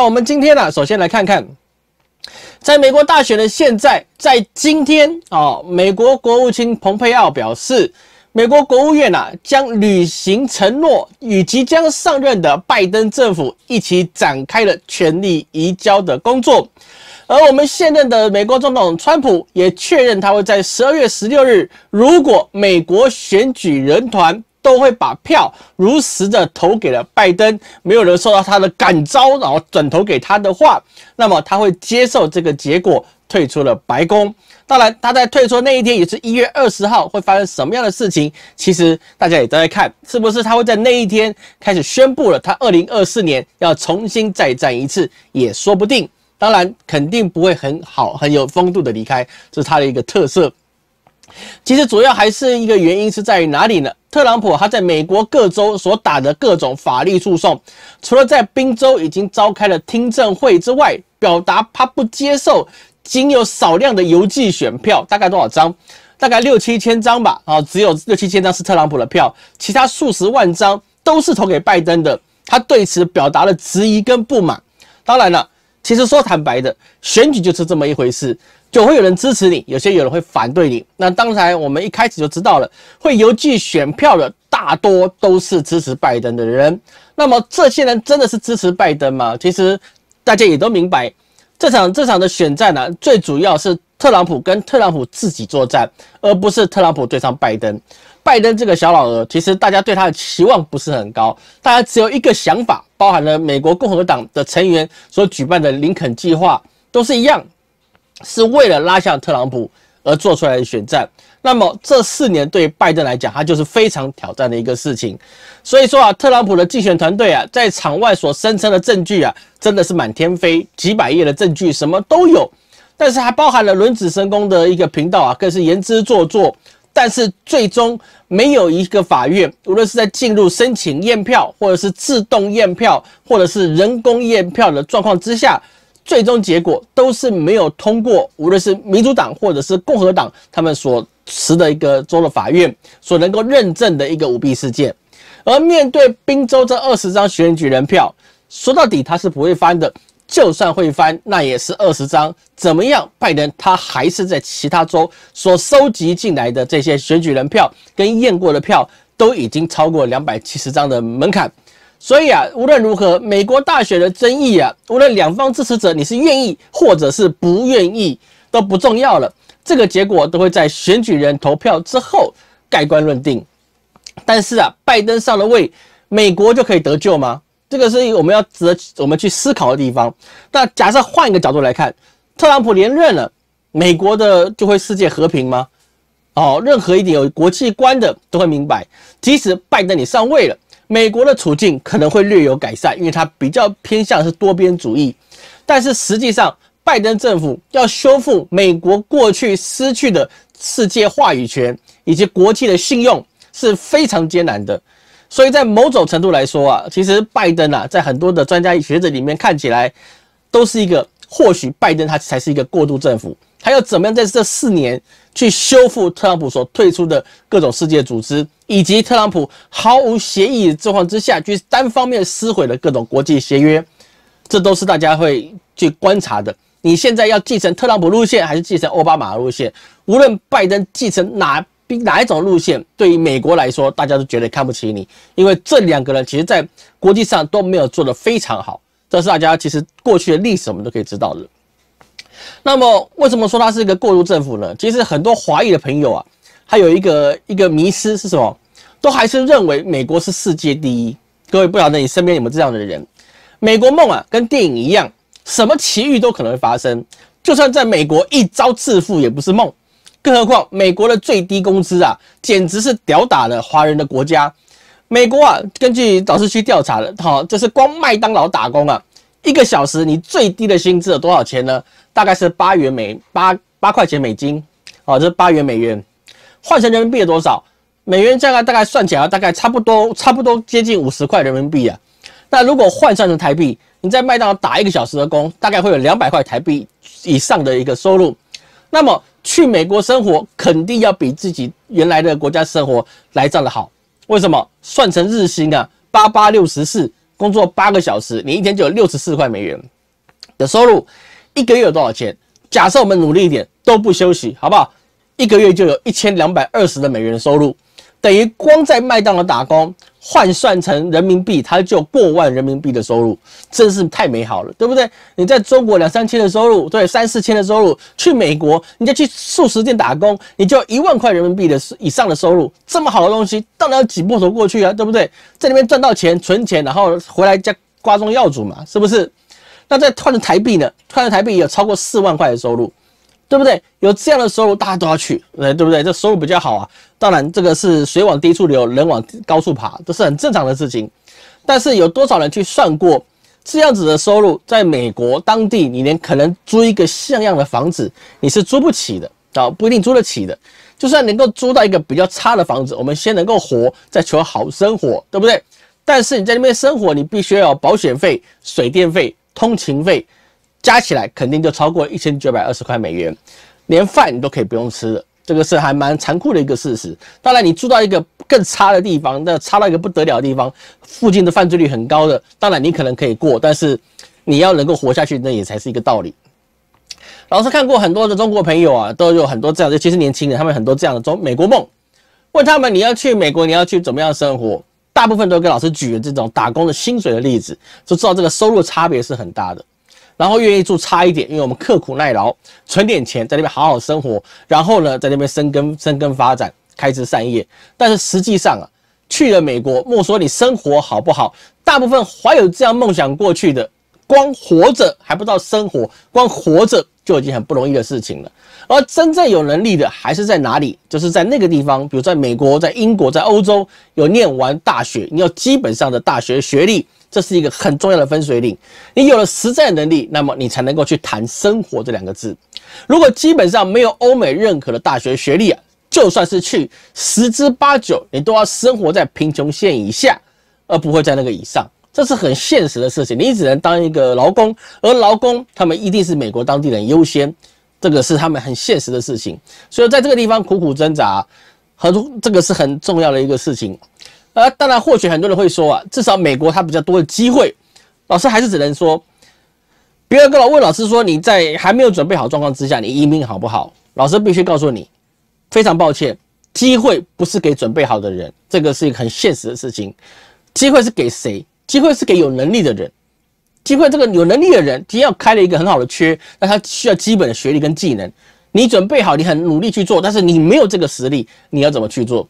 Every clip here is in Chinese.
那我们今天呢？首先来看看，在美国大选的现在，在今天啊，美国国务卿蓬佩奥表示，美国国务院呢将履行承诺，与即将上任的拜登政府一起展开了权力移交的工作。而我们现任的美国总统川普也确认，他会在十二月十六日，如果美国选举人团。都会把票如实的投给了拜登，没有人受到他的感召，然后转投给他的话，那么他会接受这个结果，退出了白宫。当然，他在退出那一天也是一月二十号，会发生什么样的事情？其实大家也都在看，是不是他会在那一天开始宣布了他二零二四年要重新再战一次，也说不定。当然，肯定不会很好、很有风度的离开，这是他的一个特色。其实主要还是一个原因是在于哪里呢？特朗普他在美国各州所打的各种法律诉讼，除了在宾州已经召开了听证会之外，表达他不接受仅有少量的邮寄选票，大概多少张？大概六七千张吧，啊，只有六七千张是特朗普的票，其他数十万张都是投给拜登的。他对此表达了质疑跟不满。当然了。其实说坦白的，选举就是这么一回事，就会有人支持你，有些有人会反对你。那刚才我们一开始就知道了，会邮寄选票的大多都是支持拜登的人。那么这些人真的是支持拜登吗？其实大家也都明白，这场这场的选战呢，最主要是特朗普跟特朗普自己作战，而不是特朗普对上拜登。拜登这个小老鹅，其实大家对他的期望不是很高，大家只有一个想法，包含了美国共和党的成员所举办的林肯计划，都是一样，是为了拉下特朗普而做出来的选战。那么这四年对拜登来讲，他就是非常挑战的一个事情。所以说啊，特朗普的竞选团队啊，在场外所声称的证据啊，真的是满天飞，几百页的证据什么都有，但是还包含了轮子神功的一个频道啊，更是言之作作。但是最终没有一个法院，无论是在进入申请验票，或者是自动验票，或者是人工验票的状况之下，最终结果都是没有通过。无论是民主党或者是共和党，他们所持的一个州的法院所能够认证的一个舞弊事件，而面对宾州这二十张选举人票，说到底它是不会翻的。就算会翻，那也是二十张。怎么样，拜登他还是在其他州所收集进来的这些选举人票跟验过的票，都已经超过两百七十张的门槛。所以啊，无论如何，美国大选的争议啊，无论两方支持者你是愿意或者是不愿意，都不重要了。这个结果都会在选举人投票之后盖棺论定。但是啊，拜登上了位，美国就可以得救吗？这个是我们要值得我们去思考的地方。那假设换一个角度来看，特朗普连任了，美国的就会世界和平吗？哦，任何一点有国际观的都会明白，即使拜登你上位了，美国的处境可能会略有改善，因为它比较偏向是多边主义。但是实际上，拜登政府要修复美国过去失去的世界话语权以及国际的信用是非常艰难的。所以在某种程度来说啊，其实拜登啊，在很多的专家学者里面看起来，都是一个或许拜登他才是一个过渡政府。他要怎么样在这四年去修复特朗普所退出的各种世界组织，以及特朗普毫无协议的状况之下去单方面撕毁了各种国际协约，这都是大家会去观察的。你现在要继承特朗普路线，还是继承奥巴马路线？无论拜登继承哪，比哪一种路线对于美国来说，大家都觉得看不起你，因为这两个人其实在国际上都没有做的非常好，这是大家其实过去的历史我们都可以知道的。那么为什么说他是一个过渡政府呢？其实很多华裔的朋友啊，还有一个一个迷思是什么，都还是认为美国是世界第一。各位不晓得你身边有没有这样的人，美国梦啊，跟电影一样，什么奇遇都可能会发生，就算在美国一朝致富也不是梦。更何况，美国的最低工资啊，简直是屌打了华人的国家。美国啊，根据早是去调查了，好，这是光麦当劳打工啊，一个小时你最低的薪资有多少钱呢？大概是八元美八八块钱美金，哦，这是八元美元，换成人民币多少？美元价格大概算起来，大概差不多差不多接近五十块人民币啊。那如果换算成台币，你在麦当劳打一个小时的工，大概会有两百块台币以上的一个收入，那么。去美国生活肯定要比自己原来的国家生活来账的好。为什么？算成日薪啊，八八六十四，工作八个小时，你一天就有六十四块美元的收入。一个月有多少钱？假设我们努力一点，都不休息，好不好？一个月就有一千两百二十的美元收入。等于光在麦当劳打工，换算成人民币，他就过万人民币的收入，真是太美好了，对不对？你在中国两三千的收入，对三四千的收入，去美国你就去素食店打工，你就一万块人民币的以上的收入，这么好的东西，当然要挤破头过去啊，对不对？在里面赚到钱，存钱，然后回来再光中药。主嘛，是不是？那再换成台币呢？换成台币也有超过四万块的收入，对不对？有这样的收入，大家都要去，对不对？这收入比较好啊。当然，这个是水往低处流，人往高处爬，这是很正常的事情。但是有多少人去算过这样子的收入？在美国当地，你连可能租一个像样的房子，你是租不起的啊，不一定租得起的。就算能够租到一个比较差的房子，我们先能够活，再求好生活，对不对？但是你在那边生活，你必须要保险费、水电费、通勤费，加起来肯定就超过一千九百二十块美元，连饭你都可以不用吃了。这个是还蛮残酷的一个事实。当然，你住到一个更差的地方，那差到一个不得了的地方，附近的犯罪率很高的，当然你可能可以过，但是你要能够活下去，那也才是一个道理。老师看过很多的中国朋友啊，都有很多这样，尤其是年轻人他们很多这样的中美国梦，问他们你要去美国，你要去怎么样生活，大部分都跟老师举了这种打工的薪水的例子，就知道这个收入差别是很大的。然后愿意住差一点，因为我们刻苦耐劳，存点钱在那边好好生活，然后呢在那边生根生根发展，开枝散叶。但是实际上啊，去了美国，莫说你生活好不好，大部分怀有这样梦想过去的，光活着还不知道生活，光活着就已经很不容易的事情了。而真正有能力的还是在哪里？就是在那个地方，比如在美国、在英国、在欧洲，有念完大学，你要基本上的大学学历。这是一个很重要的分水岭，你有了实在能力，那么你才能够去谈生活这两个字。如果基本上没有欧美认可的大学学历啊，就算是去十之八九，你都要生活在贫穷线以下，而不会在那个以上。这是很现实的事情，你只能当一个劳工，而劳工他们一定是美国当地人优先，这个是他们很现实的事情。所以在这个地方苦苦挣扎，很这个是很重要的一个事情。呃，当然，或许很多人会说啊，至少美国它比较多的机会。老师还是只能说，不要跟我问老师说你在还没有准备好状况之下你移民好不好？老师必须告诉你，非常抱歉，机会不是给准备好的人，这个是一个很现实的事情。机会是给谁？机会是给有能力的人。机会这个有能力的人，只要开了一个很好的缺，那他需要基本的学历跟技能。你准备好，你很努力去做，但是你没有这个实力，你要怎么去做？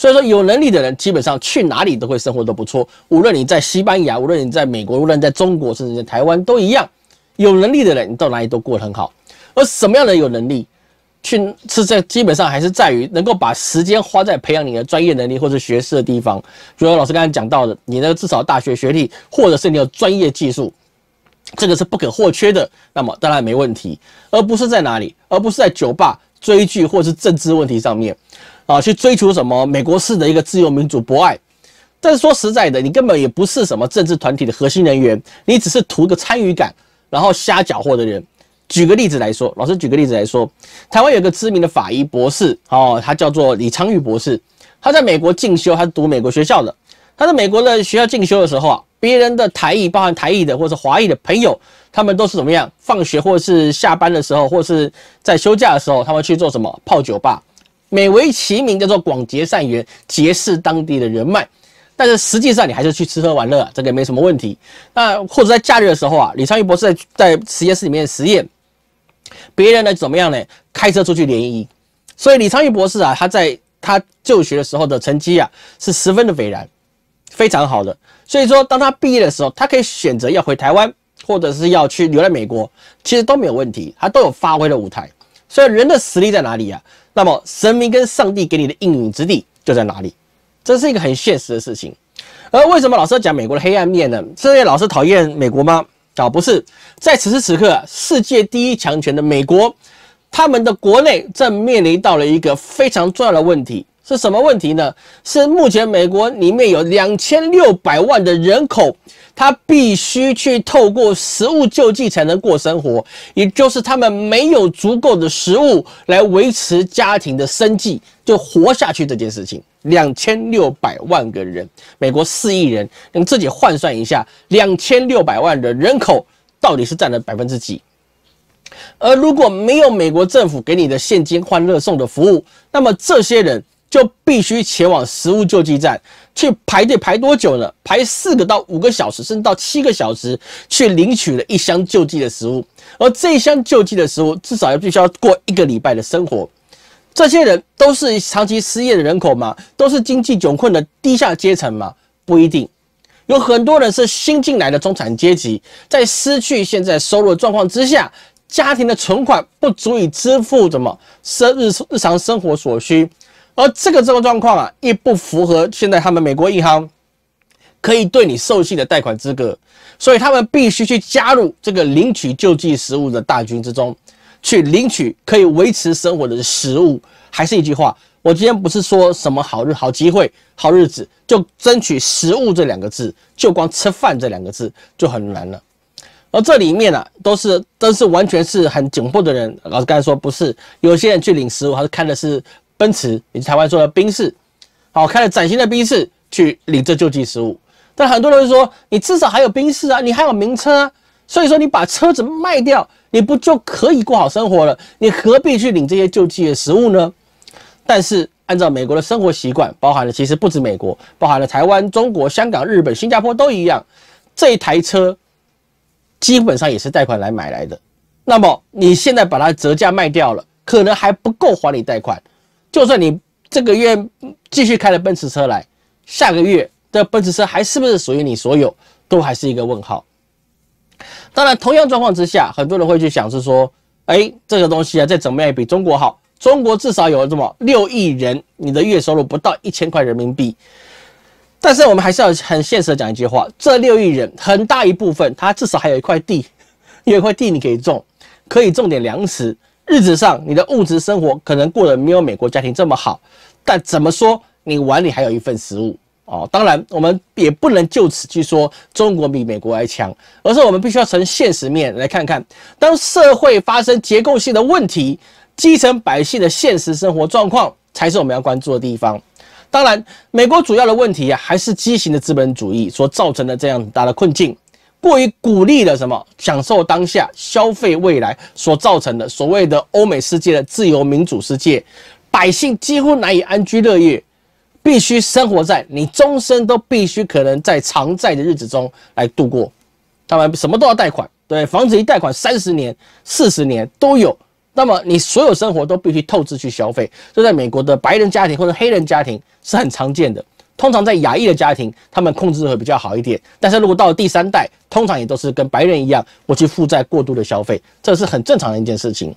所以说，有能力的人基本上去哪里都会生活的不错。无论你在西班牙，无论你在美国，无论在中国，甚至在台湾都一样。有能力的人，你到哪里都过得很好。而什么样的有能力，去是在基本上还是在于能够把时间花在培养你的专业能力或者学识的地方。比如老师刚才讲到的，你的至少大学学历，或者是你有专业技术，这个是不可或缺的。那么当然没问题，而不是在哪里，而不是在酒吧追剧或是政治问题上面。啊，去追求什么美国式的一个自由民主博爱？但是说实在的，你根本也不是什么政治团体的核心人员，你只是图个参与感，然后瞎搅和的人。举个例子来说，老师举个例子来说，台湾有个知名的法医博士哦，他叫做李昌钰博士。他在美国进修，他是读美国学校的。他在美国的学校进修的时候啊，别人的台裔、包含台裔的或者是华裔的朋友，他们都是怎么样？放学或者是下班的时候，或是在休假的时候，他们去做什么？泡酒吧。美为其名，叫做广结善缘，结识当地的人脉。但是实际上，你还是去吃喝玩乐，这个没什么问题。那或者在假日的时候啊，李昌钰博士在在实验室里面实验，别人呢怎么样呢？开车出去联谊。所以李昌钰博士啊，他在他就学的时候的成绩啊是十分的斐然，非常好的。所以说，当他毕业的时候，他可以选择要回台湾，或者是要去留在美国，其实都没有问题，他都有发挥的舞台。所以人的实力在哪里啊？那么，神明跟上帝给你的应允之地就在哪里？这是一个很现实的事情。而为什么老师要讲美国的黑暗面呢？是因为老师讨厌美国吗？啊，不是。在此时此刻，世界第一强权的美国，他们的国内正面临到了一个非常重要的问题。是什么问题呢？是目前美国里面有两千六百万的人口，他必须去透过食物救济才能过生活，也就是他们没有足够的食物来维持家庭的生计，就活下去这件事情。两千六百万个人，美国四亿人，你自己换算一下，两千六百万的人口到底是占了百分之几？而如果没有美国政府给你的现金欢乐送的服务，那么这些人。就必须前往食物救济站去排队排多久呢？排四个到五个小时，甚至到七个小时，去领取了一箱救济的食物。而这一箱救济的食物，至少要必须要过一个礼拜的生活。这些人都是长期失业的人口吗？都是经济窘困的低下阶层吗？不一定，有很多人是新进来的中产阶级，在失去现在收入状况之下，家庭的存款不足以支付什么生日日常生活所需。而这个这个状况啊，也不符合现在他们美国银行可以对你授信的贷款资格，所以他们必须去加入这个领取救济食物的大军之中，去领取可以维持生活的食物。还是一句话，我今天不是说什么好日、好机会、好日子，就争取食物这两个字，就光吃饭这两个字就很难了。而这里面呢，都是都是完全是很紧迫的人。老师刚才说不是有些人去领食物，他是看的是。奔驰以及台湾说的宾士，好开了崭新的宾士去领这救济食物，但很多人说：“你至少还有宾士啊，你还有名车啊，所以说你把车子卖掉，你不就可以过好生活了？你何必去领这些救济的食物呢？”但是按照美国的生活习惯，包含了其实不止美国，包含了台湾、中国、香港、日本、新加坡都一样，这一台车基本上也是贷款来买来的，那么你现在把它折价卖掉了，可能还不够还你贷款。就算你这个月继续开了奔驰车来，下个月的奔驰车还是不是属于你所有，都还是一个问号。当然，同样状况之下，很多人会去想是说，哎，这个东西啊，再怎么样也比中国好。中国至少有这么六亿人，你的月收入不到一千块人民币。但是我们还是要很现实的讲一句话，这六亿人很大一部分，他至少还有一块地，有一块地你可以种，可以种点粮食。日子上，你的物质生活可能过得没有美国家庭这么好，但怎么说，你碗里还有一份食物哦。当然，我们也不能就此去说中国比美国还强，而是我们必须要从现实面来看看，当社会发生结构性的问题，基层百姓的现实生活状况才是我们要关注的地方。当然，美国主要的问题啊，还是畸形的资本主义所造成的这样大的困境。过于鼓励了什么？享受当下、消费未来所造成的所谓的欧美世界的自由民主世界，百姓几乎难以安居乐业，必须生活在你终身都必须可能在偿债的日子中来度过。他们什么都要贷款，对房子一贷款三十年、四十年都有，那么你所有生活都必须透支去消费，这在美国的白人家庭或者黑人家庭是很常见的。通常在亚裔的家庭，他们控制会比较好一点。但是如果到了第三代，通常也都是跟白人一样，我去负债过度的消费，这是很正常的一件事情。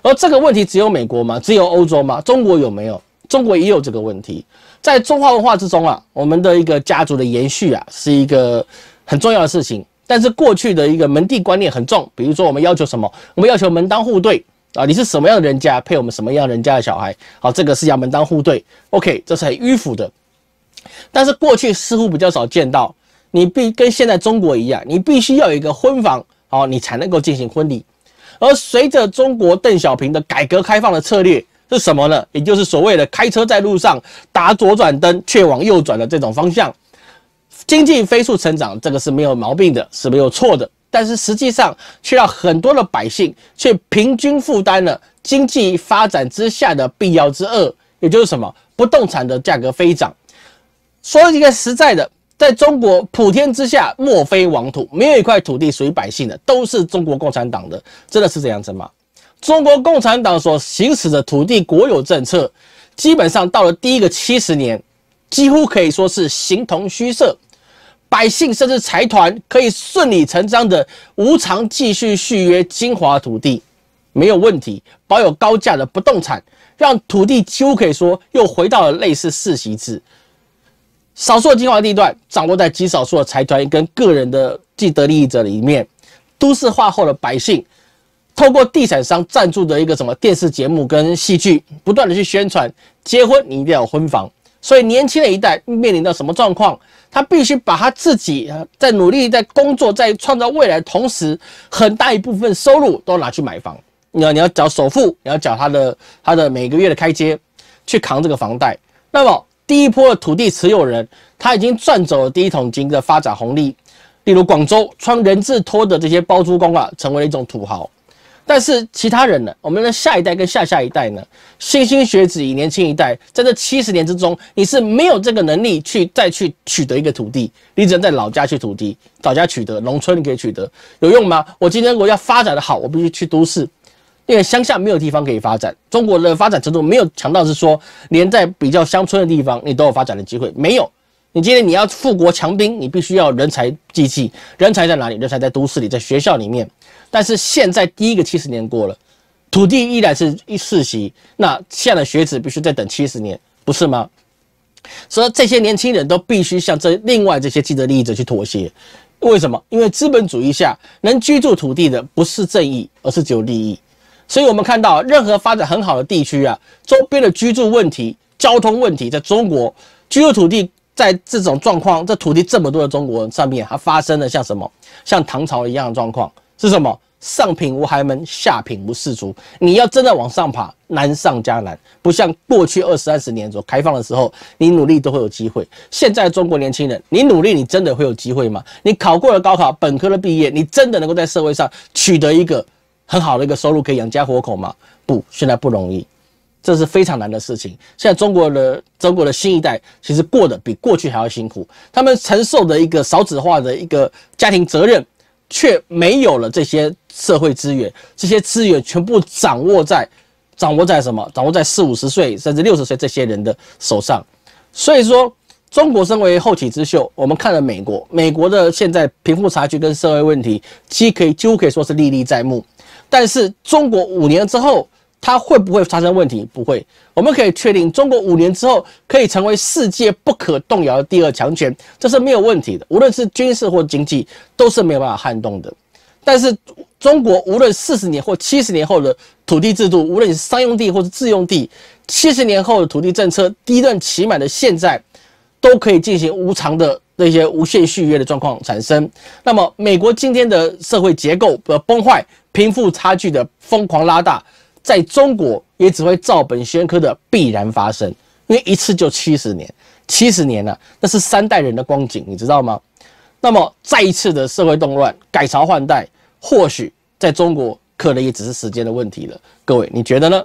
而这个问题只有美国吗？只有欧洲吗？中国有没有？中国也有这个问题。在中华文化之中啊，我们的一个家族的延续啊，是一个很重要的事情。但是过去的一个门第观念很重，比如说我们要求什么？我们要求门当户对啊，你是什么样的人家配我们什么样人家的小孩？好，这个是要门当户对。OK，这是很迂腐的。但是过去似乎比较少见到，你必跟现在中国一样，你必须要有一个婚房，好，你才能够进行婚礼。而随着中国邓小平的改革开放的策略是什么呢？也就是所谓的开车在路上打左转灯却往右转的这种方向，经济飞速成长，这个是没有毛病的，是没有错的。但是实际上却让很多的百姓却平均负担了经济发展之下的必要之恶，也就是什么不动产的价格飞涨。说一个实在的，在中国，普天之下莫非王土，没有一块土地属于百姓的，都是中国共产党的，真的是这样子吗？中国共产党所行使的土地国有政策，基本上到了第一个七十年，几乎可以说是形同虚设，百姓甚至财团可以顺理成章的无偿继续续约精华土地，没有问题，保有高价的不动产，让土地几乎可以说又回到了类似世袭制。少数的精华地段掌握在极少数的财团跟个人的既得利益者里面。都市化后的百姓，透过地产商赞助的一个什么电视节目跟戏剧，不断的去宣传，结婚你一定要有婚房。所以年轻的一代面临到什么状况？他必须把他自己在努力、在工作、在创造未来的同时，很大一部分收入都拿去买房。你要你要缴首付，你要缴他的他的每个月的开阶，去扛这个房贷。那么。第一波的土地持有人，他已经赚走了第一桶金的发展红利。例如广州穿人字拖的这些包租公啊，成为了一种土豪。但是其他人呢？我们的下一代跟下下一代呢？新兴学子与年轻一代，在这七十年之中，你是没有这个能力去再去取得一个土地，你只能在老家去土地，老家取得农村你可以取得，有用吗？我今天我要发展的好，我必须去都市。因为乡下没有地方可以发展，中国的发展程度没有强到是说，连在比较乡村的地方，你都有发展的机会。没有，你今天你要富国强兵，你必须要人才济济。人才在哪里？人才在都市里，在学校里面。但是现在第一个七十年过了，土地依然是一世袭，那现在的学子必须再等七十年，不是吗？所以这些年轻人都必须向这另外这些既得利益者去妥协。为什么？因为资本主义下能居住土地的不是正义，而是只有利益。所以，我们看到任何发展很好的地区啊，周边的居住问题、交通问题，在中国，居住土地在这种状况，这土地这么多的中国人上面，还发生了像什么，像唐朝一样的状况，是什么？上品无寒门，下品无士族。你要真的往上爬，难上加难。不像过去二三十年左右开放的时候，你努力都会有机会。现在中国年轻人，你努力，你真的会有机会吗？你考过了高考，本科的毕业，你真的能够在社会上取得一个？很好的一个收入可以养家活口吗？不，现在不容易，这是非常难的事情。现在中国的中国的新一代其实过得比过去还要辛苦，他们承受的一个少子化的一个家庭责任，却没有了这些社会资源，这些资源全部掌握在掌握在什么？掌握在四五十岁甚至六十岁这些人的手上。所以说，中国身为后起之秀，我们看了美国，美国的现在贫富差距跟社会问题，既可以几乎可以说是历历在目。但是中国五年之后，它会不会发生问题？不会，我们可以确定，中国五年之后可以成为世界不可动摇的第二强权，这是没有问题的。无论是军事或经济，都是没有办法撼动的。但是中国无论四十年或七十年后的土地制度，无论你是商用地或者自用地，七十年后的土地政策，第一段起满的现在，都可以进行无偿的。那些无限续约的状况产生，那么美国今天的社会结构的崩坏、贫富差距的疯狂拉大，在中国也只会照本宣科的必然发生，因为一次就七十年，七十年了，那是三代人的光景，你知道吗？那么再一次的社会动乱、改朝换代，或许在中国可能也只是时间的问题了。各位，你觉得呢？